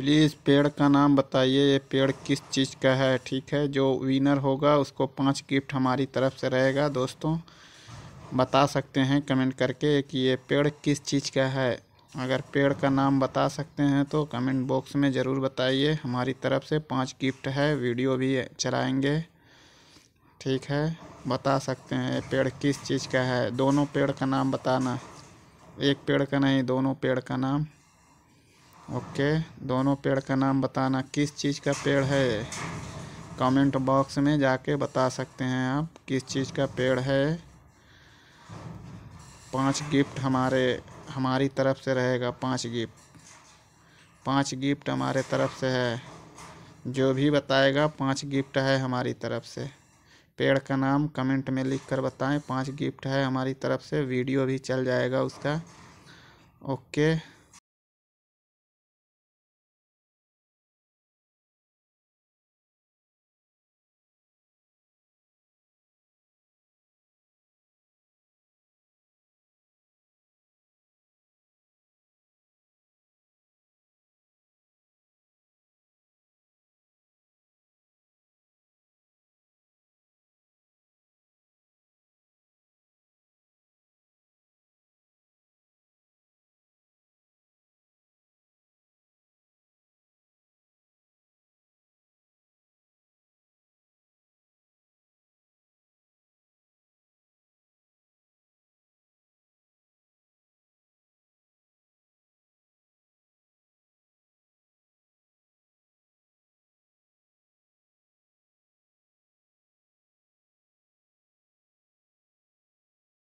please पेड़ का नाम बताइए ये पेड़ किस चीज़ का है ठीक है जो विनर होगा उसको पाँच गिफ्ट हमारी तरफ से रहेगा दोस्तों बता सकते हैं कमेंट करके कि ये पेड़ किस चीज़ का है अगर पेड़ का नाम बता सकते हैं तो कमेंट बॉक्स में ज़रूर बताइए हमारी तरफ से पाँच गिफ्ट है वीडियो भी चलाएंगे ठीक है बता सकते हैं ये पेड़ किस चीज़ का है दोनों पेड़ का नाम बताना एक पेड़ का नहीं दोनों पेड़ का नाम ओके दोनों पेड़ का नाम बताना किस चीज़ का पेड़ है कमेंट बॉक्स में जाके बता सकते हैं आप किस चीज़ का पेड़ है पांच गिफ्ट हमारे हमारी तरफ से रहेगा पांच गिफ्ट पांच गिफ्ट हमारे तरफ से है जो भी बताएगा पांच गिफ्ट है हमारी तरफ से पेड़ का नाम कमेंट में लिख कर बताएं पाँच गिफ्ट है हमारी तरफ से वीडियो भी चल जाएगा उसका ओके